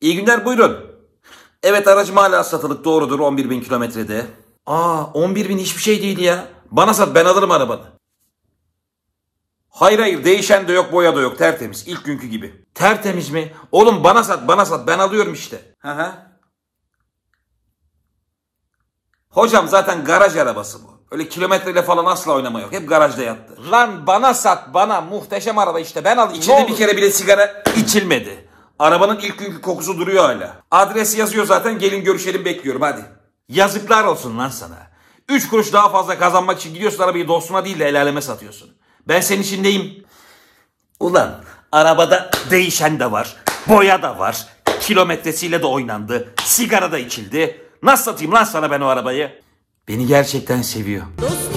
İyi günler buyurun. Evet aracım hala satılık doğrudur 11 bin kilometrede. Aa 11 bin hiçbir şey değil ya. Bana sat ben alırım arabanı. Hayır hayır değişen de yok boya da yok tertemiz ilk günkü gibi. Tertemiz mi? Oğlum bana sat bana sat ben alıyorum işte. Hı hı. Hocam zaten garaj arabası bu. Öyle kilometreyle falan asla oynama yok. Hep garajda yattı. Lan bana sat bana muhteşem araba işte ben al. İçinde bir kere bile sigara içilmedi. Arabanın ilk günkü kokusu duruyor hala. Adres yazıyor zaten gelin görüşelim bekliyorum hadi. Yazıklar olsun lan sana. Üç kuruş daha fazla kazanmak için gidiyorsun arabayı dostuna değil de el aleme satıyorsun. Ben senin içindeyim. Ulan arabada değişen de var. Boya da var. Kilometresiyle de oynandı. Sigara da içildi. Nasıl satayım lan sana ben o arabayı? Beni gerçekten seviyor. Dost